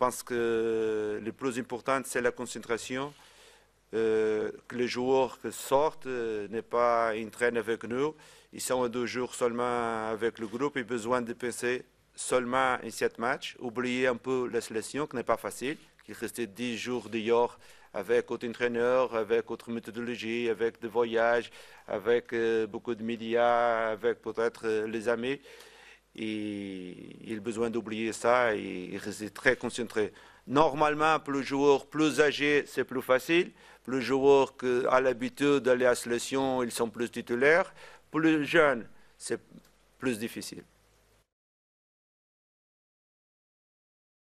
pense que le plus important, c'est la concentration, euh, que les joueurs qui sortent euh, n'est pas traîne avec nous. Ils sont deux jours seulement avec le groupe ont besoin de penser seulement à sept matchs, oublier un peu la sélection, qui n'est pas facile, qui restait dix jours dehors avec autre entraîneur, avec autre méthodologie, avec des voyages, avec euh, beaucoup de médias, avec peut-être les amis. Et il a besoin d'oublier ça et, il reste très concentré. Normalement, pour le joueur plus âgé, c'est plus facile. Pour le joueur qui a l'habitude d'aller à la sélection, ils sont plus titulaires. Pour le jeune, c'est plus difficile.